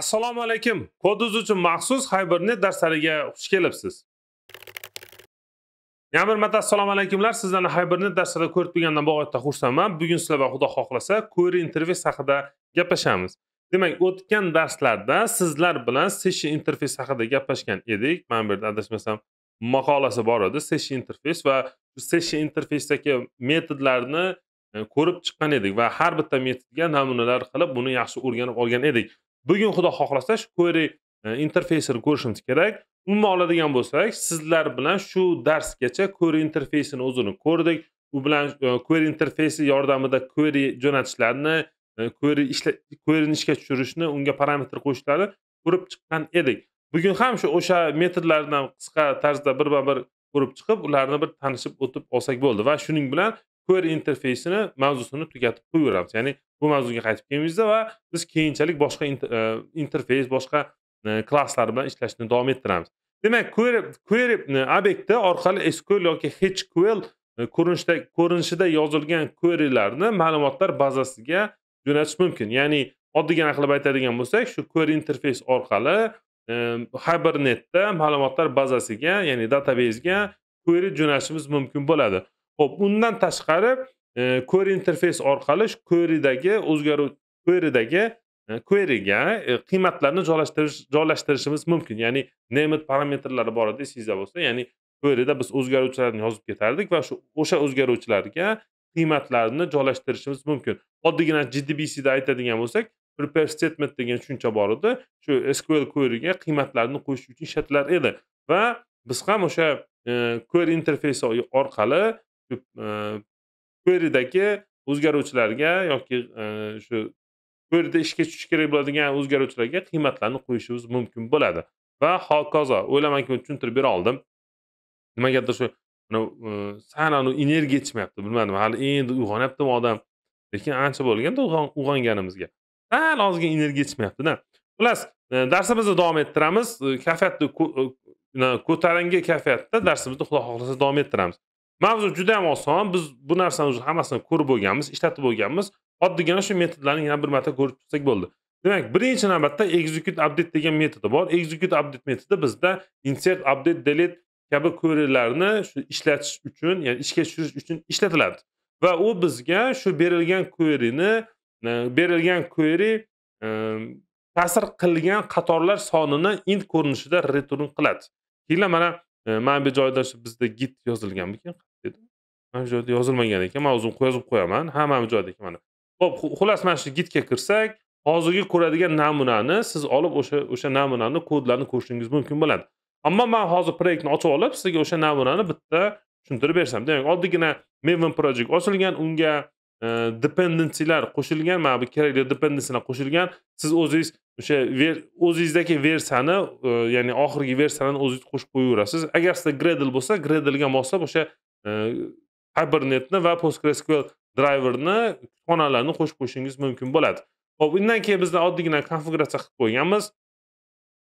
assalomu alaykum koduz uchun maxsus haybernet darslariga xush kelibsiz yana bir marta assalomu alaykumlar sizlarni haybernet darslarida ko'rib turgandan bag'oyatda xursandman bugun sizlar bilan xudo xohlasa query interfeys haqida gaplashamiz demak o'tgan darslarda sizlar bilan session interfeys haqida gaplashgan edik man bu yerda adashmasam maqolasi bor edi session interfeys va session interfeysdagi metodlarni e, ko'rib chiqqan edik va har bitta metodga namunalar qilib buni yaxshi o'rganib olgan edik bugun xudo xohlasa shu query e, interfeysini ko'rishimiz kerak umuman oladigan bo'lsak sizlar bilan shu darsgacha query interfeysini o'zini ko'rdik u bilan e, query interfeysi yordamida query jo'natishlarni e, query queryni ishga tushirishni unga parametr qo'yishlarni ko'rib chiqqan edik bugun ham shu o'sha metodlardan qisqa tarzda birma bir ko'rib chiqib ularni bir tanishib o'tib olsak bo'ldi va shuning bilan query interfeysini mavzusini tugatib qo'yaveramiz ya'ni bu mavzuga qaytib kelmaymizda va biz keyinchalik boshqa e, interfeys boshqa e, klasslar bilan ishlashni davom ettiramiz demak query e, obyekti orqali sql yoki hql ko'rinishda ko'rinishida yozilgan querylarni ma'lumotlar bazasiga jo'natish mumkin ya'ni oddiygina qilib aytadigan bo'lsak shu query interfeys orqali hibernetda ma'lumotlar bazasiga ya'ni databasega query jo'natishimiz mumkin bo'ladi ho'p undan tashqari e, query interfeys orqali querydagi o'zgaruv query e, queryga e, qiymatlarni joylashtirish joylashtirishimiz mumkin ya'ni named parametrlari bor edi esingizda bo'lsa ya'ni queryda biz o'zgaruvchilarni yozib ketardik va shu o'sha o'zgaruvchilarga qiymatlarni joylashtirishimiz mumkin oddiygina gdbcda aytadigan bo'lsak prepare statement degan tushuncha bor edi shu sql queryga qiymatlarni qo'yish uchun ishlatilar edi va biz ham o'sha query interfeysi orqali query'dagi o'zgaruvchilarga yoki e, shu query'da ishga tushish kerak bo'ladigan o'zgaruvchilarga qiymatlarni qo'yishimiz mumkin bo'ladi va hokazo o'ylamanki tushuntirib bera oldim nimagadir shu e, sal anavi energiya yetishmayapti bilmadim hali endi uyg'onyaptimi odam lekin ancha bo'lganda uyg'onganimizga sal ozgina energiya yetishmayaptida xullas e, darsimizni davom ettiramiz kayfiyatni ko'tarangi kayfiyatda darsimizni xudo xohlasa davom ettiramiz mavzu juda ham oson biz bu narsani уже hammasini ko'rib bo'lganmiz ishlatib bo'lganmiz oddiygina shu metodlarni yana bir marta ko'rib chiqsak bo'ldi demak birinchi navbatda execute update degan metodi bor execute update metodi bizda insert update delete kabi querylarni shu ishlatish uchun ya'ni ishga tushirish uchun ishlatiladi va u bizga shu berilgan queryni e, berilgan query e, ta'sir qilgan qatorlar sonini int ko'rinishida return qiladi keyin mana e, mana bu joyda bizda git yozilganmikan mana shu joyda yozilmagan ekan man o'zim yozib qo'yaman hammami mana ekan mana ho'p xullas mana shu gitga kirsak hozirgi ko'radigan namunani siz olib o'sha o'sha namunani kodlarni ko'rishingiz mumkin bo'ladi ammo man hozir proyektni ochib olib sizga o'sha namunani bitta tushuntirib bersam demak oddiygina maven project ochilgan unga e, dependensiyalar qo'shilgan mana bu kerakli dependensiyalar qo'shilgan siz o'zingiz o'sha o'zingizdagi versiyani e, ya'ni oxirgi versiyani o'zingiz qo'shib qo'yaverasiz agar sizda gradle bo'lsa gradlega moslab o'sha e, hibernetni va postgresql driverni kutubxonalarni qo'shib qo'yishingiz mumkin bo'ladi ho'p undan keyin bizda oddiygina konfiguratsiya qilib qo'yganmiz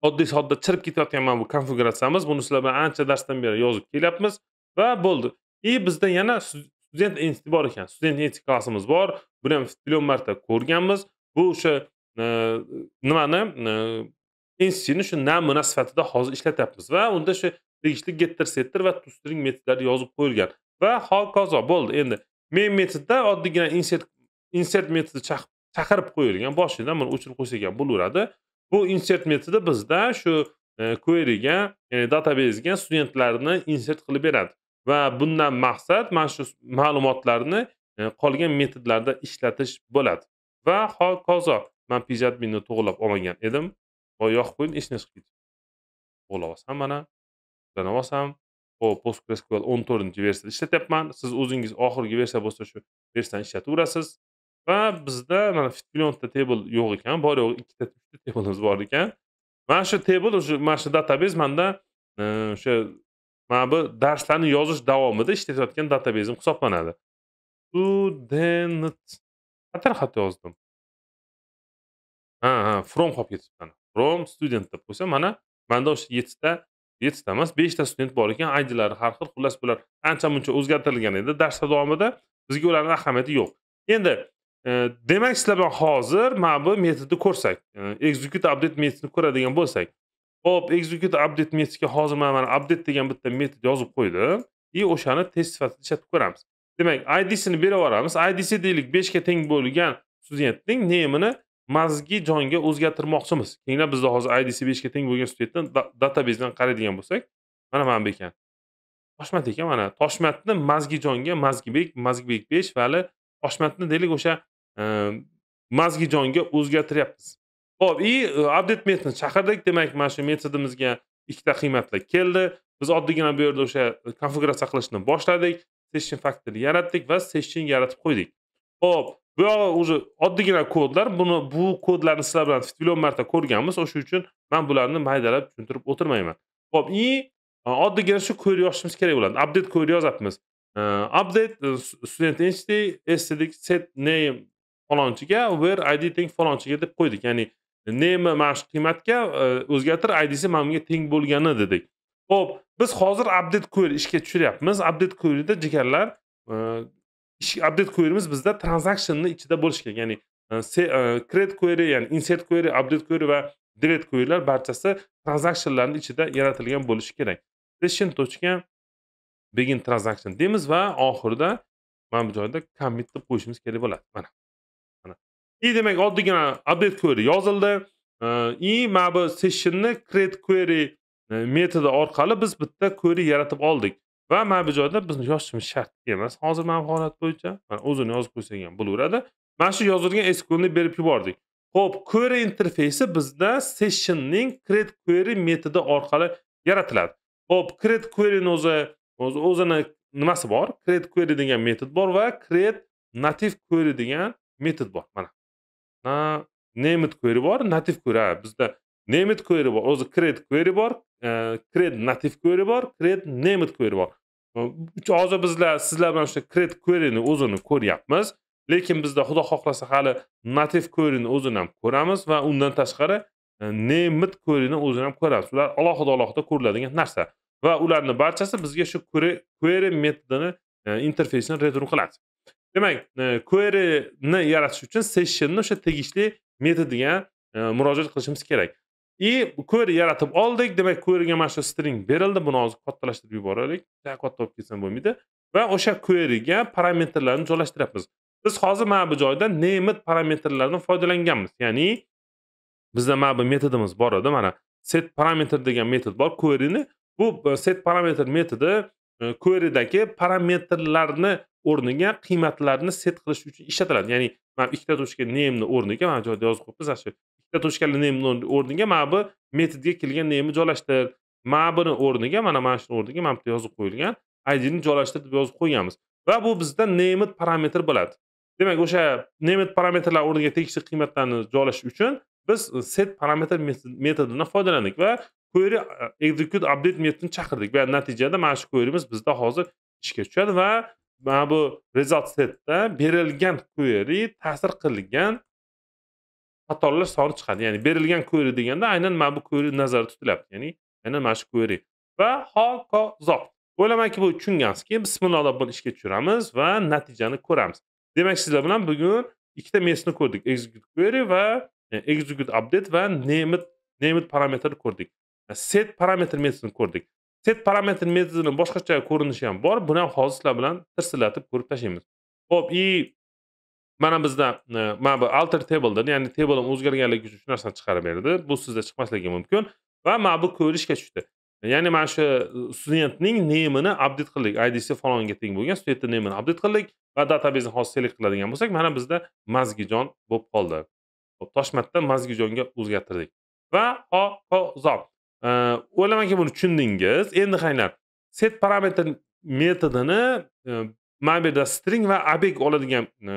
oddiy sodda chirib ketayotgan mana bu konfiguratsiyamiz buni sizlar bilan ancha darsdan beri yozib kelyapmiz va bo'ldi и bizda yana student entity bor ekan student entity klassimiz bor buni ham million marta ko'rganmiz bu o'sha e, nimani e, institutni shu namuna sifatida hozir ishlatyapmiz va unda shu tegishli getter setter va toString metodlari yozib qo'yilgan va hokazo bo'ldi endi main metodda oddiygina insert insert metodi chaqirib qo'yilgan boshidan buni o'chirib qo'ysak ham bo'laveradi bu insert metodi bizda shu e, queryga ya'ni databasega studentlarni insert qilib beradi va bundan maqsad mana shu ma'lumotlarni e, qolgan metodlarda ishlatish bo'ladi va hokazo man pijadminni to'g'irlab olmagan edim va yoqib qo'ydim hech narsa qilib to'g'irlab olsam mana ulanib olsam hop postgresql o'n to'rtinchi versiyada ishlatyapman siz o'zingiz oxirgi versiya bo'lsa shu versiyani ishlataverasiz va bizda mana millionta table yo'q ekan bor yo'q ikkita uchta tableimiz bor ekan mana shu table o'sha mana shu databez manda e, o'sha mana bu darslarni yozish davomida ishlatayotgan databezim hisoblanadi student qayer xato yozdim ha ha from qolib ketibdi from student deb qo'ysam mana manda o'sha yettita yettita ta emas 5 ta student bor ekan aydilari har xil xullas bular ancha muncha o'zgartirilgan edi darslar davomida bizga ularni ahamiyati yo'q endi e, demak sizlar bilan hozir mana bu metodni ko'rsak e, execute update metodni ko'radigan bo'lsak ho'p execute update metodga hozir mana mana update degan bitta metod yozib qo'ydim и o'shani test sifatida ishlatib ko'ramiz demak idsini berib yuboramiz idc deylik beshga teng bo'lgan studentning nemini mazgi jonga o'zgartirmoqchimiz kelinglar bizda hozir idc beshga teng bo'lgan studentni databezdan qaraydigan bo'lsak mana mana bu ekan toshmat ekan mana toshmatni mazgijonga mazgibek mazgibek besh va hali toshmatni deylik o'sha e, mazgijonga o'zgartiryapmiz ho'p и e, update metni chaqirdik demak mana shu metodimizga ikkita qiymatlar keldi biz oddiygina bu yerda o'sha konfiguratsiya qilishni boshladik session faktorni yaratdik va session yaratib qo'ydik ho'p bu yog'i уже oddiygina kodlar buni bu kodlarni sizlar bilan million marta ko'rganmiz o'sha uchun man bularni maydalab tushuntirib o'tirmayman ho'p и e, oddiygina shu yozishimiz kerak bo'ladi update yozyapmiz e, update e, student entity sdedik set name falonchiga where id teng falonchiga deb qo'ydik ya'ni nemi mana shu qiymatga o'zgartir idsi mana bunga teng bo'lgani dedik ho'p biz hozir update query ishga tushiryapmiz update queryda jigarlar update queryimiz bizda transactionni ichida bo'lishi kerak ya'ni e, e, create query ya'ni insert query update query va delete querylar barchasi transactionlarni ichida yaratilgan bo'lishi kerak session точка begin transaction deymiz va oxirida mana bu joyda commit deb qo'yishimiz kerak bo'ladi mana mana и demak oddiygina update query yozildi и e, mana bu sessionni create query metodi orqali biz bitta query yaratib oldik va mana bu joyda bizni yozishimiz shart emas hozir mana bu holat bo'yicha mana o'zini yozib qo'ysang ham bo'laveradi mana shu yozilgan sqlni berib yubordik ho'p query interfeysi bizda sessionning create query metodi orqali yaratiladi ho'p create queryni o'zi o'zini nimasi bor create query degan metod bor va create native query degan metod bor mana native query bor native query bizda named query bor o'zi create query bor create e, native query bor create named query bor e, hozir bizlar sizlar bilan o'sha create queryni o'zini ko'ryapmiz lekin bizda xudo xohlasa hali native queryni o'zini ham ko'ramiz va undan tashqari e, named queryni o'zini ham ko'ramiz ular alohida alohida ko'riladigan narsa va ularni barchasi bizga shu query metodini interfeysini return qiladi demak queryni yaratish uchun sessionni o'sha tegishli metodiga murojaat qilishimiz kerak и query yaratib oldik demak queryga mana shu string berildi buni hozir kattalashtirib yuboraylik katta olib kelsam bo'lmaydi va o'sha queryga parametrlarni joylashtiryapmiz biz hozir mana bu joyda named parametrlaridan foydalanganmiz ya'ni bizda mana bu metodimiz bor edi mana set parameter degan metod bor queryni bu set parameter metodi e, querydagi parametrlarni o'rniga qiymatlarni set qilish uchun ishlatiladi ya'ni mana ikkita tochka nemni o'rniga mana joyda yozib qo'yibmiz ana shu tushgan nemni o'rniga mana bu metodga kelgan nemni joylashtir mana buni o'rniga mana mana shuni o'rniga mana bu yozib qo'yilgan idni joylashtir deb yozib qo'yganmiz va bu bizda named parametr bo'ladi demak o'sha named parametrlar o'rniga tegishli qiymatlarni joylash uchun biz set parametr metodidan foydalandik va query e, execute update metodini chaqirdik va natijada mana shu queryimiz bizda hozir ishga tushadi va mana bu result setda berilgan query ta'sir qilgan xatolar soni chiqadi ya'ni berilgan query deganda aynan mana bu query nazarda tutilyapti ya'ni aynan mana shu query va hokazo o'ylamanki bu tushungansiz keyin bismillah deb buni ishga tushiramiz va natijani ko'ramiz demak sizlar bilan bugun ikkita mesni ko'rdik execute query va e, execute update va named named parametrni ko'rdik e, set parametr metodini ko'rdik set parametr metodini boshqacha ko'rinishi ham bor buni ham hozir sizlar bilan tirsillatib ko'rib tashlaymiz ho'p и mana bizda e, mana bu alter tabledan ya'ni table o'zgarganligi uchun shu narsani chiqarib berdi bu sizda chiqmasligi mumkin va mana bu ko'rishga tushdi ya'ni mana shu e, studentning nemini update qildik idc falonga teng bo'lgan studentni nemini update qildik va databezni hozir selekt qiladigan bo'lsak mana bizda mazgijon bo'lib qoldi toshmatdan mazgijonga o'zgartirdik va hokazo e, o'ylamanki buni tushundingiz endi qaynab set parametr metodini mana bu yerda string va obyekt oladigan e,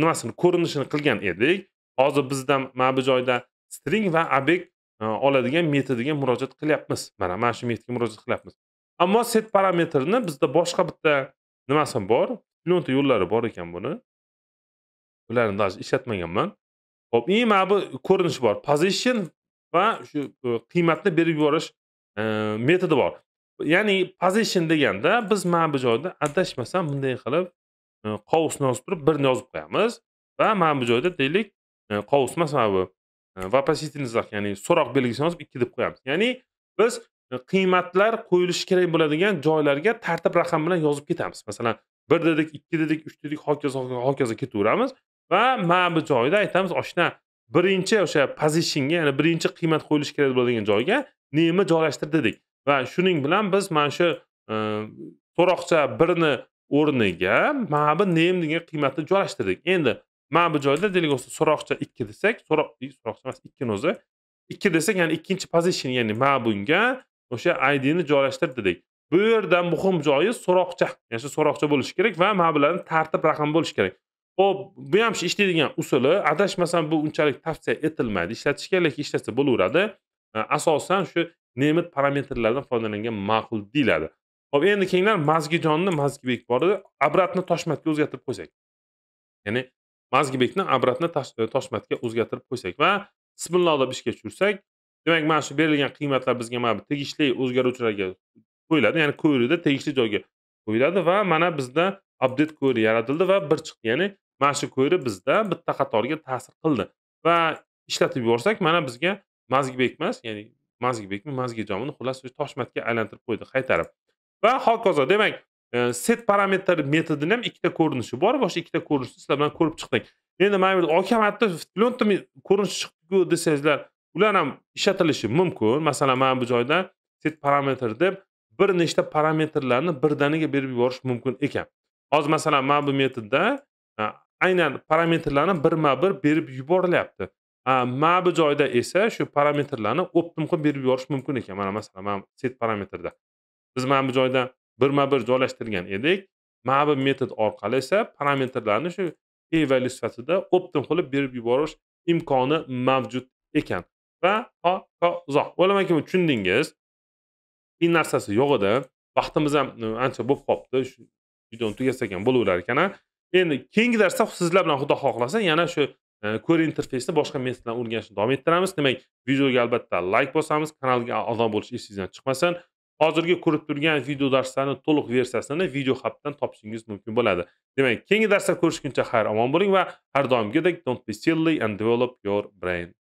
nimasini ko'rinishini qilgan edik hozir bizdan mana bu joyda string va obyekt e, oladigan metodiga murojaat qilyapmiz mana mana shu metodga murojaat qilyapmiz ammo set parametrini bizda boshqa bitta nimasi bor millionta yo'llari bor ekan buni ularni даже ishlatmaganman ho'p и mana bu ko'rinishi bor position va shu e, qiymatni berib yuborish metodi bor ya'ni position deganda biz mana bu joyda adashmasam bunday qilib e, qovusni yozib turib birni yozib qo'yamiz va mana bu joyda deylik e, qovus emas mana bu вопросительный e, знак ya'ni so'roq belgisini yozib ikki deb qo'yamiz ya'ni biz qiymatlar qo'yilishi kerak bo'ladigan joylarga tartib raqam bilan yozib ketamiz masalan bir dedik ikki dedik uch dedik hokazo hokazo ketaveramiz va mana bu joyda aytamiz oshna birinchi o'sha pozitionga ya'ni birinchi qiymat qo'yilishi kerak bo'ladigan joyga nima joylashtir dedik va shuning bilan biz mana shu e, so'roqcha birni o'rniga mana bu nem degan qiymatni joylashtirdik endi mana bu joyda deylik o'zi so'roqcha ikki desak so'roq so'roqcha emas ikkini o'zi ikki desak ya'ni ikkinchi position ya'ni mana bunga o'sha idni joylashtir dedik bu yerda muhim joyi so'roqcha ya'ni shu so'roqcha bo'lishi kerak va mana bularni tartib raqami bo'lishi kerak ho'p bu ham shu ishlaydigan usuli adashmasam bu unchalik tavsiya etilmaydi ishlatishga lekin ishlatsa bo'laveradi asosan shu nemit parametrlaridan foydalangan ma'qul deyiladi ho'p endi kenglar mazgijonni mazgibek bor edi abratni toshmatga o'zgartirib qo'ysak ya'ni mazgibekni abratni e, toshmatga o'zgartirib qo'ysak va bismillah deb ishga tushirsak demak mana shu berilgan qiymatlar bizga mana bu tegishli o'zgaruvchilarga qo'yiladi ya'ni queryda tegishli joyga qo'yiladi va mana bizda update kori yaratildi va bir chiqdi ya'ni mana shu ko'ri bizda bitta qatorga ta'sir qildi va ishlatib yuborsak mana bizga mazgibek emas ya'ni mazgibekmi mazgijonmi xullas toshmatga aylantirib qo'ydi qaytarib va hokazo demak e, set parametr metodini ham ikkita ko'rinishi bor va o'sha ikkita ko'rinishni sizlar bilan ko'rib chiqdik endi mana bu yerda okamatni millionta ko'rinish chiqdiku desangizlar ular ham ishlatilishi mumkin masalan mana bu joyda set parametr deb bir nechta parametrlarni birdaniga berib yuborish mumkin ekan hozir masalan mana bu metodda e, aynan parametrlarni birma bir berib yuborilyapti ma bu joyda esa shu parametrlarni optim qilib berib yuborish mumkin ekan mana masalan mana set parametrda biz mana bu joyda birma bir joylashtirgan edik mana bu metod orqali esa parametrlarni shu e value sifatida optim qilib berib yuborish imkoni mavjud ekan va hokazo o'ylamanki tushundingiz qiyin narsasi yo'q edi vaqtimiz ham e, ancha bo'lib qolibdi shu videoni tugatsak ham bo'laverar ekan endi keyingi darsda sizlar bilan xudo xohlasa yana shu ko'r interfeysda boshqa metodlar o'rganishni davom ettiramiz demak videoga albatta layk bosamiz kanalga a'zo bo'lish esingizdan chiqmasin hozirgi ko'rib turgan video darslarni to'liq versiyasini video hubdan topishingiz mumkin bo'ladi demak keyingi darsda ko'rishguncha xayr omon bo'ling va har doimgidek don't be silly and develop your brain